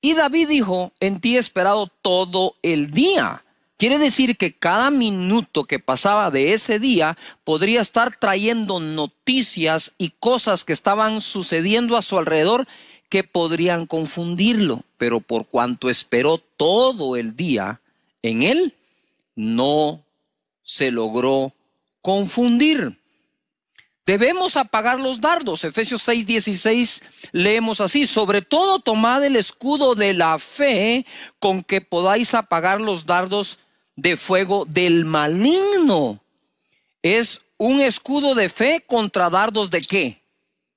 Y David dijo, en ti he esperado todo el día. Quiere decir que cada minuto que pasaba de ese día podría estar trayendo noticias y cosas que estaban sucediendo a su alrededor que podrían confundirlo, pero por cuanto esperó todo el día en él, no se logró confundir. Debemos apagar los dardos. Efesios 6:16 leemos así, sobre todo tomad el escudo de la fe con que podáis apagar los dardos de fuego del maligno. Es un escudo de fe contra dardos de qué?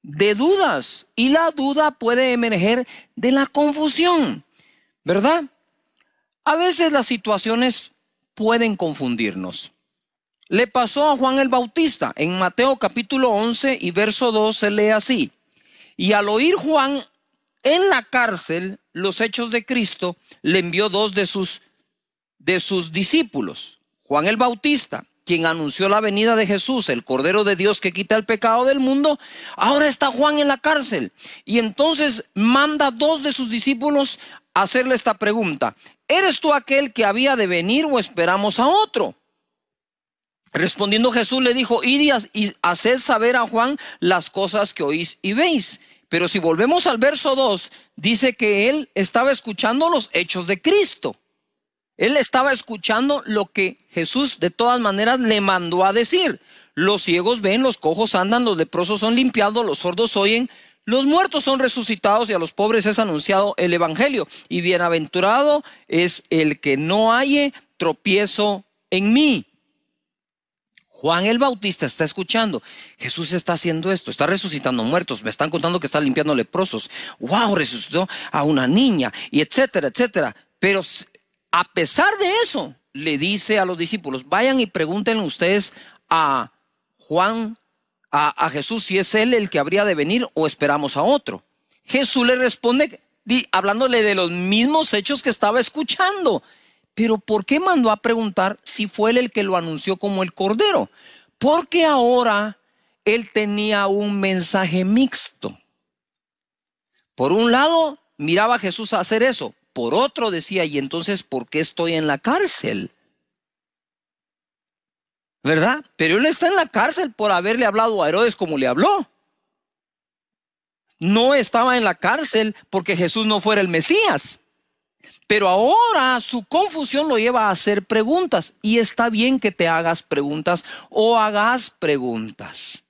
De dudas. Y la duda puede emerger de la confusión, ¿verdad? A veces las situaciones pueden confundirnos. Le pasó a Juan el Bautista. En Mateo capítulo 11 y verso 2 se lee así. Y al oír Juan en la cárcel los hechos de Cristo, le envió dos de sus de sus discípulos, Juan el Bautista, quien anunció la venida de Jesús, el Cordero de Dios que quita el pecado del mundo, ahora está Juan en la cárcel. Y entonces manda a dos de sus discípulos a hacerle esta pregunta. ¿Eres tú aquel que había de venir o esperamos a otro? Respondiendo Jesús le dijo, id y haced saber a Juan las cosas que oís y veis. Pero si volvemos al verso 2, dice que él estaba escuchando los hechos de Cristo. Él estaba escuchando lo que Jesús de todas maneras le mandó a decir. Los ciegos ven, los cojos andan, los leprosos son limpiados, los sordos oyen, los muertos son resucitados y a los pobres es anunciado el Evangelio. Y bienaventurado es el que no halle tropiezo en mí. Juan el Bautista está escuchando. Jesús está haciendo esto, está resucitando muertos, me están contando que está limpiando leprosos. ¡Wow! Resucitó a una niña y etcétera, etcétera. Pero a pesar de eso, le dice a los discípulos, vayan y pregúntenle ustedes a Juan, a, a Jesús, si es él el que habría de venir o esperamos a otro. Jesús le responde hablándole de los mismos hechos que estaba escuchando. Pero ¿por qué mandó a preguntar si fue él el que lo anunció como el Cordero? Porque ahora él tenía un mensaje mixto. Por un lado, miraba a Jesús hacer eso, por otro decía, y entonces, ¿por qué estoy en la cárcel? ¿Verdad? Pero él está en la cárcel por haberle hablado a Herodes como le habló. No estaba en la cárcel porque Jesús no fuera el Mesías. Pero ahora su confusión lo lleva a hacer preguntas. Y está bien que te hagas preguntas o hagas preguntas.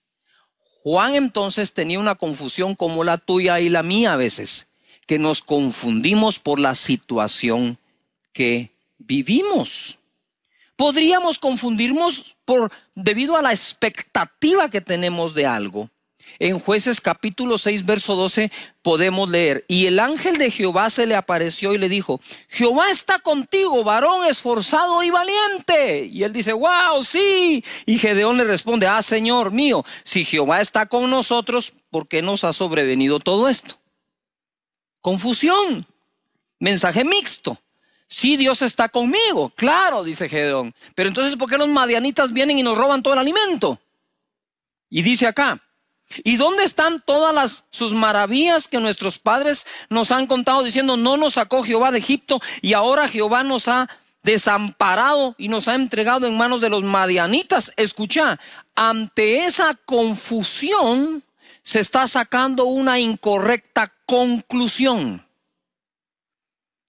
Juan entonces tenía una confusión como la tuya y la mía a veces que nos confundimos por la situación que vivimos. Podríamos confundirnos por debido a la expectativa que tenemos de algo. En jueces capítulo 6, verso 12 podemos leer, y el ángel de Jehová se le apareció y le dijo, Jehová está contigo, varón esforzado y valiente. Y él dice, wow, sí. Y Gedeón le responde, ah, Señor mío, si Jehová está con nosotros, ¿por qué nos ha sobrevenido todo esto? Confusión. Mensaje mixto. Sí, Dios está conmigo. Claro, dice Gedeón. Pero entonces, ¿por qué los madianitas vienen y nos roban todo el alimento? Y dice acá, ¿y dónde están todas las, sus maravillas que nuestros padres nos han contado diciendo, no nos sacó Jehová de Egipto y ahora Jehová nos ha desamparado y nos ha entregado en manos de los madianitas? Escucha, ante esa confusión se está sacando una incorrecta conclusión.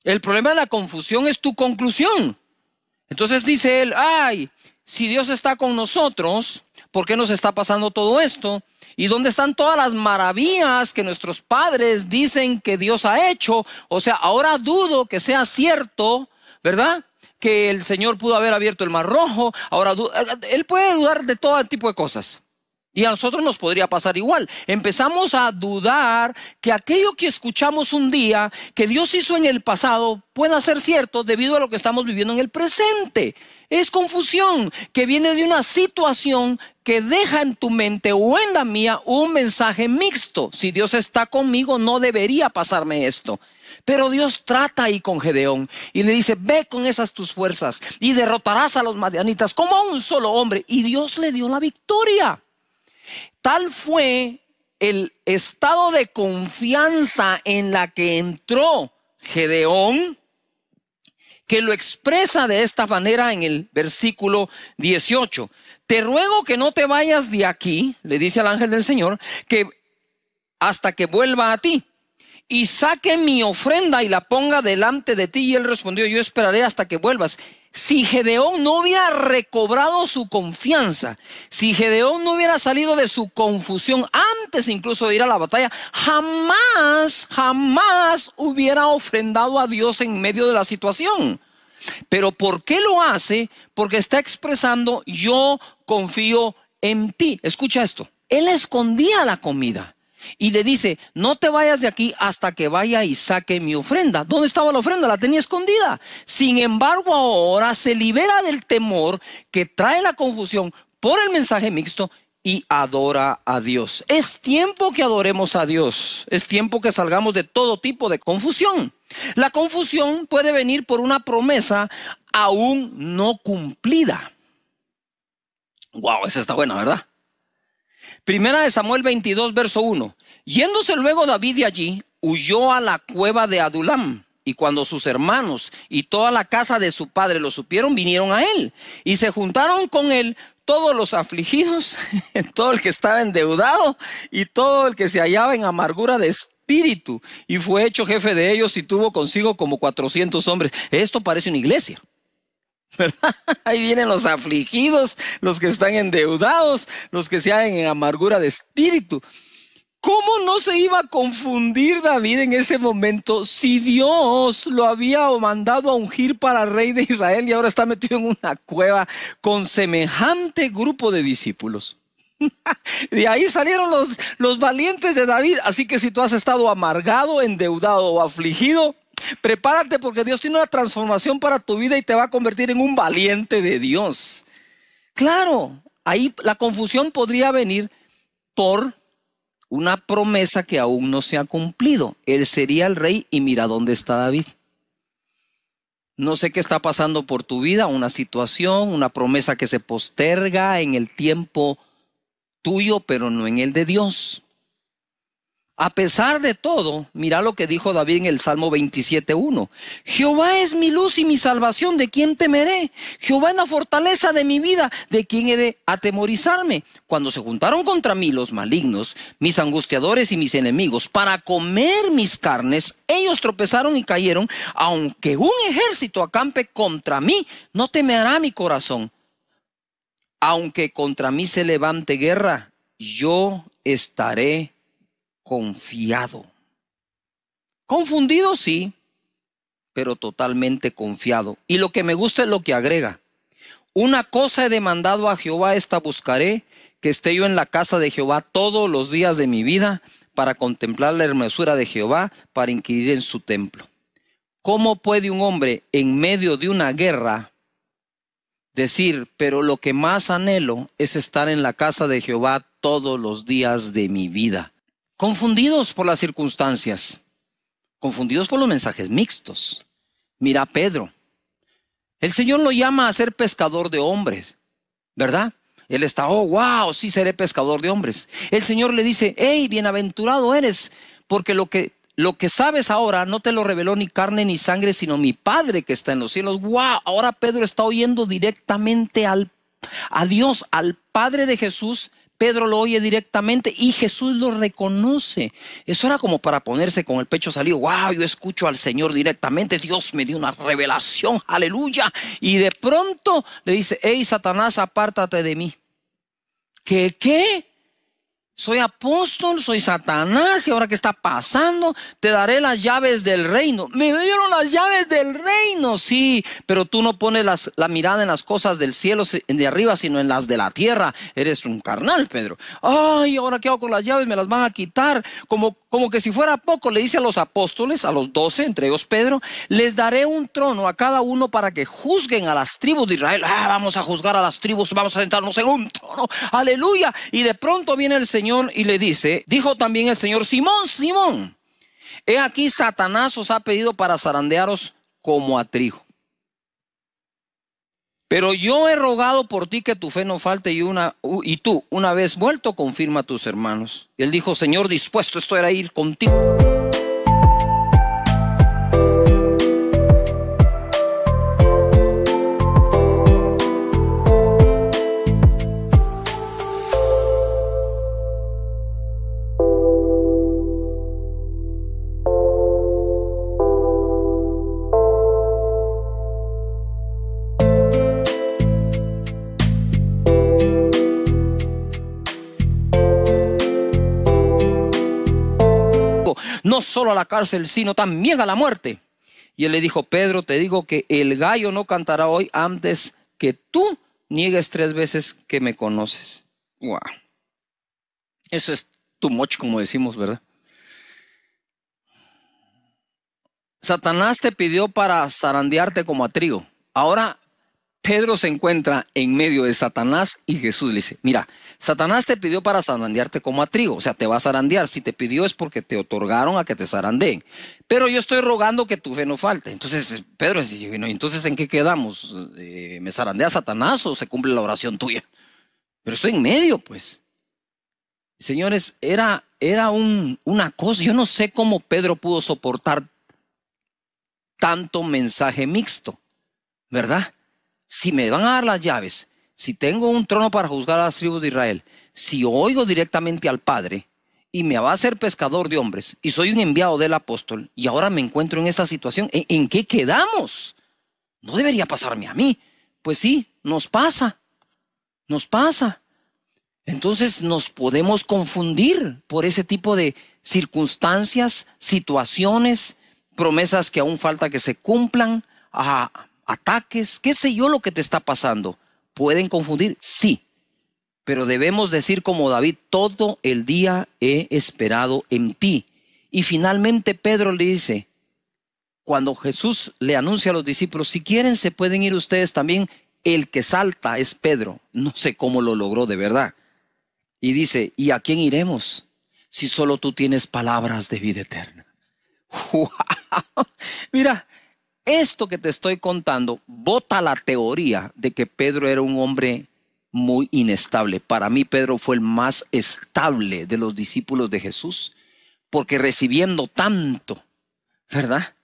El problema de la confusión es tu conclusión. Entonces dice él, ay, si Dios está con nosotros, ¿por qué nos está pasando todo esto? ¿Y dónde están todas las maravillas que nuestros padres dicen que Dios ha hecho? O sea, ahora dudo que sea cierto, ¿verdad? Que el Señor pudo haber abierto el mar rojo. Ahora, eh, él puede dudar de todo tipo de cosas. Y a nosotros nos podría pasar igual. Empezamos a dudar que aquello que escuchamos un día, que Dios hizo en el pasado, pueda ser cierto debido a lo que estamos viviendo en el presente. Es confusión que viene de una situación que deja en tu mente o en la mía un mensaje mixto. Si Dios está conmigo, no debería pasarme esto. Pero Dios trata ahí con Gedeón y le dice, ve con esas tus fuerzas y derrotarás a los madianitas como a un solo hombre. Y Dios le dio la victoria. Tal fue el estado de confianza en la que entró Gedeón, que lo expresa de esta manera en el versículo 18. Te ruego que no te vayas de aquí, le dice al ángel del Señor, que hasta que vuelva a ti y saque mi ofrenda y la ponga delante de ti. Y él respondió, yo esperaré hasta que vuelvas. Si Gedeón no hubiera recobrado su confianza, si Gedeón no hubiera salido de su confusión antes incluso de ir a la batalla, jamás, jamás hubiera ofrendado a Dios en medio de la situación. Pero ¿por qué lo hace? Porque está expresando, yo confío en ti. Escucha esto, él escondía la comida. Y le dice, no te vayas de aquí hasta que vaya y saque mi ofrenda. ¿Dónde estaba la ofrenda? La tenía escondida. Sin embargo, ahora se libera del temor que trae la confusión por el mensaje mixto y adora a Dios. Es tiempo que adoremos a Dios. Es tiempo que salgamos de todo tipo de confusión. La confusión puede venir por una promesa aún no cumplida. Wow, esa está buena, ¿verdad? Primera de Samuel 22, verso 1. Yéndose luego David de allí, huyó a la cueva de Adulam. Y cuando sus hermanos y toda la casa de su padre lo supieron, vinieron a él. Y se juntaron con él todos los afligidos, todo el que estaba endeudado y todo el que se hallaba en amargura de espíritu. Y fue hecho jefe de ellos y tuvo consigo como 400 hombres. Esto parece una iglesia. Ahí vienen los afligidos, los que están endeudados, los que se hacen en amargura de espíritu. ¿Cómo no se iba a confundir David en ese momento si Dios lo había mandado a ungir para rey de Israel y ahora está metido en una cueva con semejante grupo de discípulos? De ahí salieron los, los valientes de David. Así que si tú has estado amargado, endeudado o afligido, Prepárate porque Dios tiene una transformación para tu vida y te va a convertir en un valiente de Dios. Claro, ahí la confusión podría venir por una promesa que aún no se ha cumplido. Él sería el rey y mira dónde está David. No sé qué está pasando por tu vida, una situación, una promesa que se posterga en el tiempo tuyo, pero no en el de Dios. A pesar de todo, mira lo que dijo David en el Salmo 27.1. Jehová es mi luz y mi salvación, ¿de quién temeré? Jehová es la fortaleza de mi vida, ¿de quién he de atemorizarme? Cuando se juntaron contra mí los malignos, mis angustiadores y mis enemigos, para comer mis carnes, ellos tropezaron y cayeron, aunque un ejército acampe contra mí, no temerá mi corazón. Aunque contra mí se levante guerra, yo estaré confiado. Confundido sí, pero totalmente confiado. Y lo que me gusta es lo que agrega. Una cosa he demandado a Jehová, esta buscaré, que esté yo en la casa de Jehová todos los días de mi vida, para contemplar la hermosura de Jehová, para inquirir en su templo. ¿Cómo puede un hombre en medio de una guerra decir, pero lo que más anhelo es estar en la casa de Jehová todos los días de mi vida? confundidos por las circunstancias, confundidos por los mensajes mixtos. Mira Pedro. El Señor lo llama a ser pescador de hombres, ¿verdad? Él está, oh, wow, sí seré pescador de hombres. El Señor le dice, hey, bienaventurado eres, porque lo que, lo que sabes ahora no te lo reveló ni carne ni sangre, sino mi Padre que está en los cielos. Wow, ahora Pedro está oyendo directamente al, a Dios, al Padre de Jesús, Pedro lo oye directamente y Jesús lo reconoce. Eso era como para ponerse con el pecho salido. Wow, yo escucho al Señor directamente. Dios me dio una revelación. Aleluya. Y de pronto le dice, hey, Satanás, apártate de mí. ¿Qué, qué? soy apóstol, soy Satanás, y ahora que está pasando, te daré las llaves del reino. Me dieron las llaves del reino, sí, pero tú no pones la mirada en las cosas del cielo de arriba, sino en las de la tierra. Eres un carnal, Pedro. Ay, ahora qué hago con las llaves, me las van a quitar. Como, como que si fuera poco, le dice a los apóstoles, a los doce, entre ellos Pedro, les daré un trono a cada uno para que juzguen a las tribus de Israel. Ah, vamos a juzgar a las tribus, vamos a sentarnos en un trono. Aleluya. Y de pronto viene el Señor y le dice, dijo también el Señor, Simón, Simón, he aquí Satanás os ha pedido para zarandearos como a trigo. Pero yo he rogado por ti que tu fe no falte y, y tú, una vez vuelto, confirma a tus hermanos. Y él dijo, Señor, dispuesto esto era ir contigo. solo a la cárcel, sino también a la muerte. Y él le dijo, Pedro, te digo que el gallo no cantará hoy antes que tú niegues tres veces que me conoces. Wow. Eso es too much, como decimos, ¿verdad? Satanás te pidió para zarandearte como a trigo. Ahora Pedro se encuentra en medio de Satanás y Jesús le dice, mira, Satanás te pidió para zarandearte como a trigo, o sea, te va a zarandear. Si te pidió es porque te otorgaron a que te zarandeen. Pero yo estoy rogando que tu fe no falte. Entonces, eh, Pedro, entonces ¿en qué quedamos? Eh, ¿Me zarandea Satanás o se cumple la oración tuya? Pero estoy en medio, pues. Señores, era, era una cosa. Yo no sé cómo Pedro pudo soportar tanto mensaje mixto, ¿verdad? Si me van a dar las llaves, si tengo un trono para juzgar a las tribus de Israel, si oigo directamente al Padre y me va a ser pescador de hombres y soy un enviado del apóstol y ahora me encuentro en esta situación, ¿en, qué quedamos? No debería pasarme a mí. Pues sí, nos pasa, nos pasa. Entonces nos podemos confundir por ese tipo de circunstancias, situaciones, promesas que aún falta que se cumplan, ataques, qué sé yo lo que te está pasando pueden confundir, sí, pero debemos decir como David, todo el día he esperado en ti. Y finalmente Pedro le dice, cuando Jesús le anuncia a los discípulos, si quieren se pueden ir ustedes también, el que salta es Pedro. No sé cómo lo logró de verdad. Y dice, ¿y a quién iremos si solo tú tienes palabras de vida eterna? Mira, esto que te estoy contando bota la teoría de que Pedro era un hombre muy inestable. Para mí Pedro fue el más estable de los discípulos de Jesús, porque recibiendo tanto, ¿verdad?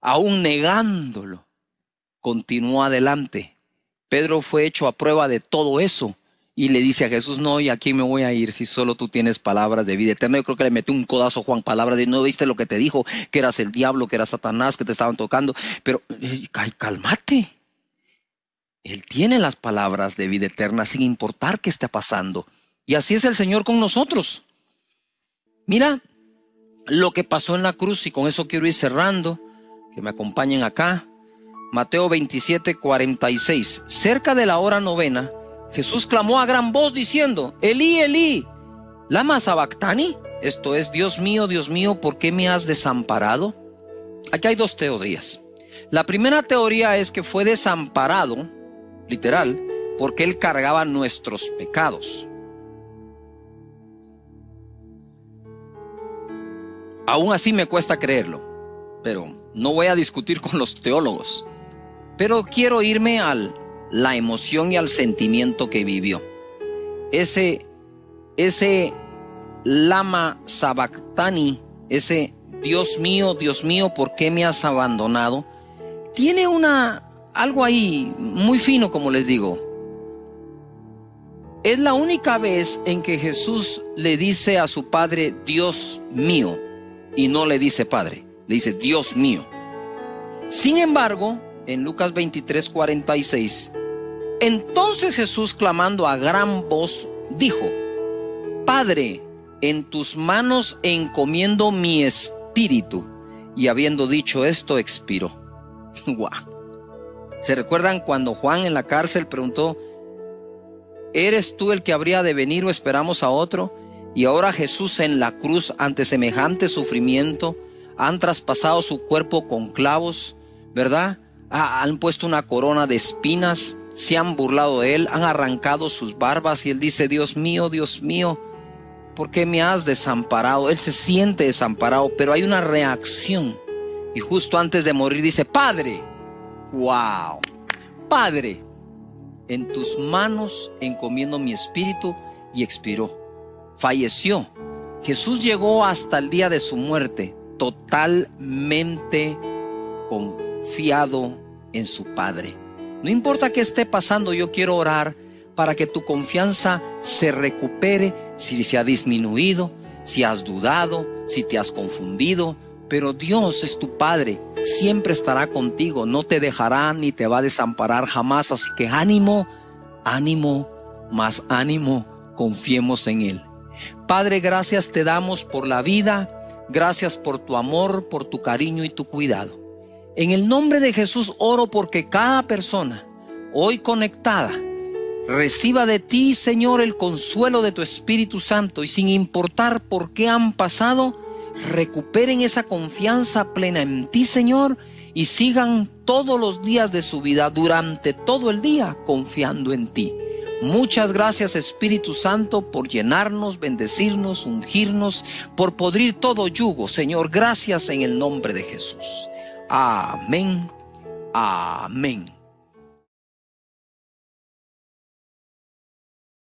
Aún negándolo, continuó adelante. Pedro fue hecho a prueba de todo eso y le dice a Jesús, no, ¿y aquí me voy a ir si solo tú tienes palabras de vida eterna? Yo creo que le metió un codazo Juan, palabra de, no viste lo que te dijo, que eras el diablo, que eras Satanás, que te estaban tocando, pero eh, cálmate. Él tiene las palabras de vida eterna sin importar qué está pasando. Y así es el Señor con nosotros. Mira lo que pasó en la cruz y con eso quiero ir cerrando. Que me acompañen acá. Mateo 27, 46. Cerca de la hora novena Jesús clamó a gran voz diciendo, Elí, Elí, lama sabactani, esto es, Dios mío, Dios mío, ¿por qué me has desamparado? Aquí hay dos teorías. La primera teoría es que fue desamparado, literal, porque él cargaba nuestros pecados. Aún así me cuesta creerlo, pero no voy a discutir con los teólogos. Pero quiero irme al la emoción y al sentimiento que vivió. Ese, ese Lama Sabactani, ese Dios mío, Dios mío, ¿por qué me has abandonado? Tiene una algo ahí muy fino, como les digo. Es la única vez en que Jesús le dice a su padre, Dios mío, y no le dice padre, le dice Dios mío. Sin embargo, en Lucas 23, 46, entonces Jesús, clamando a gran voz, dijo, Padre, en tus manos encomiendo mi espíritu. Y habiendo dicho esto, expiró. ¡Guau! ¿Se recuerdan cuando Juan en la cárcel preguntó, ¿eres tú el que habría de venir o esperamos a otro? Y ahora Jesús en la cruz, ante semejante sufrimiento, han traspasado su cuerpo con clavos, ¿verdad? han puesto una corona de espinas se han burlado de él, han arrancado sus barbas y él dice, Dios mío, Dios mío, ¿por qué me has desamparado? Él se siente desamparado, pero hay una reacción. Y justo antes de morir dice, Padre, wow, Padre, en tus manos encomiendo mi espíritu y expiró. Falleció. Jesús llegó hasta el día de su muerte totalmente confiado en su Padre. No importa qué esté pasando, yo quiero orar para que tu confianza se recupere si se ha disminuido, si has dudado, si te has confundido. Pero Dios es tu Padre, siempre estará contigo, no te dejará ni te va a desamparar jamás. Así que ánimo, ánimo, más ánimo, confiemos en Él. Padre, gracias te damos por la vida, gracias por tu amor, por tu cariño y tu cuidado. En el nombre de Jesús oro porque cada persona hoy conectada reciba de ti, Señor, el consuelo de tu Espíritu Santo y sin importar por qué han pasado, recuperen esa confianza plena en ti, Señor, y sigan todos los días de su vida, durante todo el día, confiando en ti. Muchas gracias Espíritu Santo por llenarnos, bendecirnos, ungirnos, por podrir todo yugo. Señor, gracias en el nombre de Jesús. Amém. Amém.